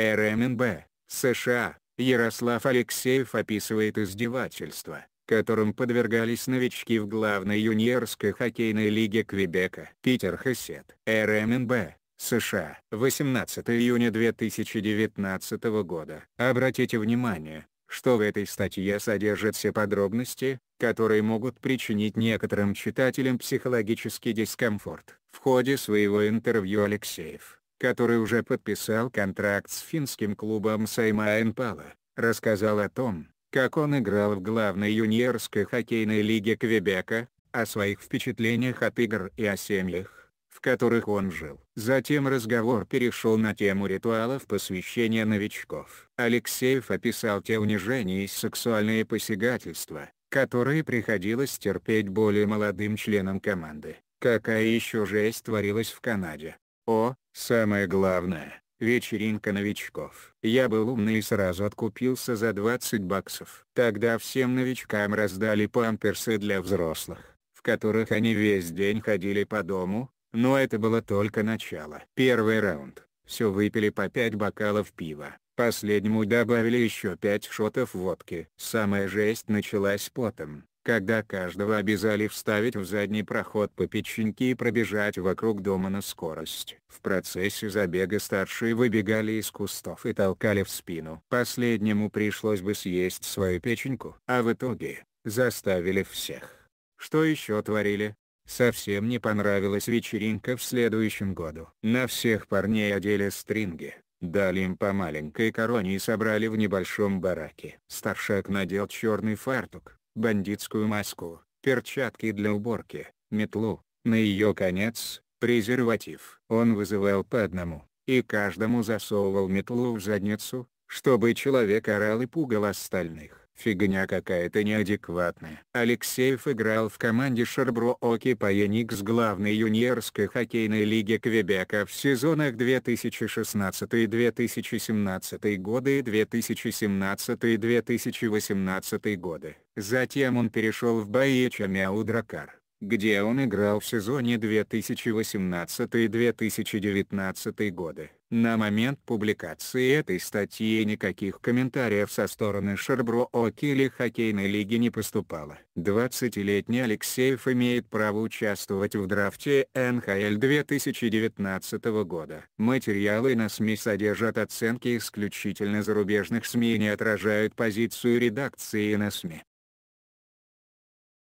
РМНБ, США, Ярослав Алексеев описывает издевательство, которым подвергались новички в главной юниорской хоккейной лиге Квебека. Питер Хесет, РМНБ, США, 18 июня 2019 года. Обратите внимание, что в этой статье содержатся подробности, которые могут причинить некоторым читателям психологический дискомфорт. В ходе своего интервью Алексеев который уже подписал контракт с финским клубом Сейма Энпала, рассказал о том, как он играл в главной юниорской хоккейной лиге Квебека, о своих впечатлениях от игр и о семьях, в которых он жил. Затем разговор перешел на тему ритуалов посвящения новичков. Алексеев описал те унижения и сексуальные посягательства, которые приходилось терпеть более молодым членам команды. Какая еще жесть творилась в Канаде? О, самое главное, вечеринка новичков. Я был умный и сразу откупился за 20 баксов. Тогда всем новичкам раздали памперсы для взрослых, в которых они весь день ходили по дому, но это было только начало. Первый раунд. Все выпили по 5 бокалов пива. Последнему добавили еще 5 шотов водки. Самая жесть началась потом когда каждого обязали вставить в задний проход по печеньке и пробежать вокруг дома на скорость. В процессе забега старшие выбегали из кустов и толкали в спину. Последнему пришлось бы съесть свою печеньку. А в итоге, заставили всех. Что еще творили? Совсем не понравилась вечеринка в следующем году. На всех парней одели стринги, дали им по маленькой короне и собрали в небольшом бараке. Старшак надел черный фартук, бандитскую маску, перчатки для уборки, метлу, на ее конец, презерватив. Он вызывал по одному, и каждому засовывал метлу в задницу, чтобы человек орал и пугал остальных. Фигня какая-то неадекватная. Алексеев играл в команде Оки Шерброоки Паеникс главной юниорской хоккейной лиги Квебека в сезонах 2016-2017 годы и 2017-2018 годы. Затем он перешел в бои Чамяу Дракар где он играл в сезоне 2018-2019 годы. На момент публикации этой статьи никаких комментариев со стороны Шерброок или хоккейной лиги не поступало. 20-летний Алексеев имеет право участвовать в драфте НХЛ 2019 года. Материалы на СМИ содержат оценки исключительно зарубежных СМИ и не отражают позицию редакции на СМИ.